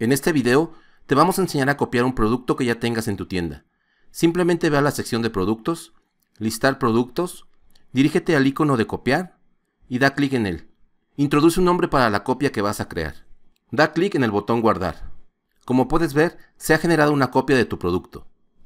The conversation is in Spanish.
En este video te vamos a enseñar a copiar un producto que ya tengas en tu tienda. Simplemente ve a la sección de productos, listar productos, dirígete al icono de copiar y da clic en él. Introduce un nombre para la copia que vas a crear. Da clic en el botón guardar. Como puedes ver, se ha generado una copia de tu producto.